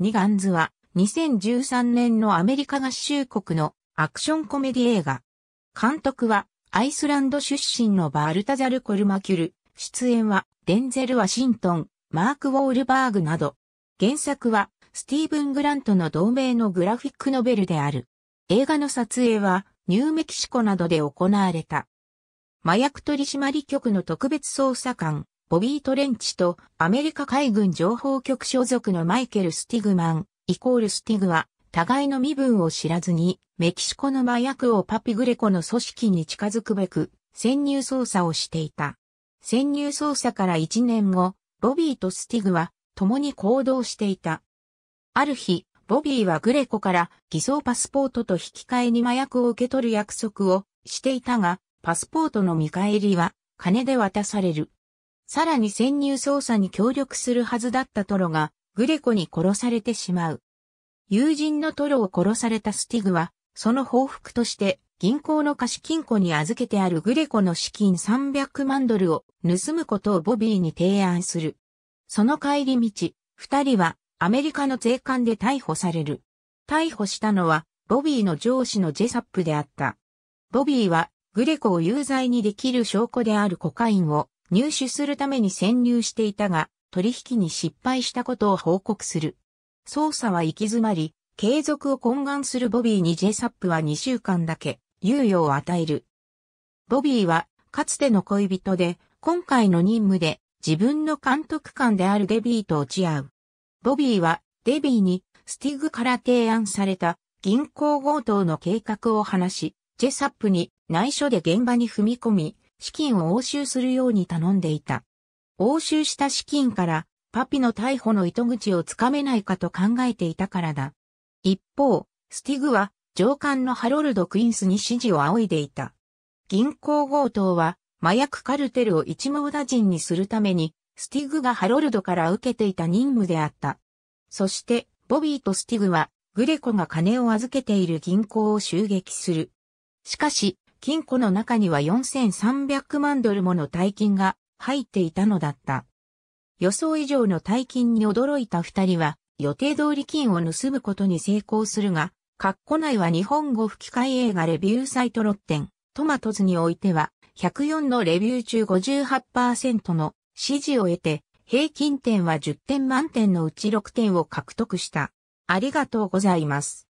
ニガンズは2013年のアメリカ合衆国のアクションコメディ映画。監督はアイスランド出身のバルタザル・コルマキュル。出演はデンゼル・ワシントン、マーク・ウォールバーグなど。原作はスティーブン・グラントの同名のグラフィックノベルである。映画の撮影はニューメキシコなどで行われた。麻薬取締局の特別捜査官、ボビー・トレンチとアメリカ海軍情報局所属のマイケル・スティグマン、イコール・スティグは、互いの身分を知らずに、メキシコの麻薬をパピグレコの組織に近づくべく、潜入捜査をしていた。潜入捜査から1年後、ボビーとスティグは、共に行動していた。ある日、ボビーはグレコから偽装パスポートと引き換えに麻薬を受け取る約束をしていたが、パスポートの見返りは金で渡される。さらに潜入捜査に協力するはずだったトロが、グレコに殺されてしまう。友人のトロを殺されたスティグは、その報復として、銀行の貸金庫に預けてあるグレコの資金300万ドルを盗むことをボビーに提案する。その帰り道、二人はアメリカの税関で逮捕される。逮捕したのは、ボビーの上司のジェサップであった。ボビーは、グレコを有罪にできる証拠であるコカインを入手するために潜入していたが、取引に失敗したことを報告する。捜査は行き詰まり、継続を懇願するボビーに JSAP は2週間だけ、猶予を与える。ボビーは、かつての恋人で、今回の任務で、自分の監督官であるデビーと落ち合う。ボビーは、デビーに、スティグから提案された、銀行強盗の計画を話し、ジェサップに内緒で現場に踏み込み、資金を押収するように頼んでいた。押収した資金からパピの逮捕の糸口をつかめないかと考えていたからだ。一方、スティグは上官のハロルド・クインスに指示を仰いでいた。銀行強盗は麻薬カルテルを一網打尽にするために、スティグがハロルドから受けていた任務であった。そして、ボビーとスティグは、グレコが金を預けている銀行を襲撃する。しかし、金庫の中には4300万ドルもの大金が入っていたのだった。予想以上の大金に驚いた二人は、予定通り金を盗むことに成功するが、カッコ内は日本語吹き替え映画レビューサイトロッテン、トマトズにおいては、104のレビュー中58%の支持を得て、平均点は10点満点のうち6点を獲得した。ありがとうございます。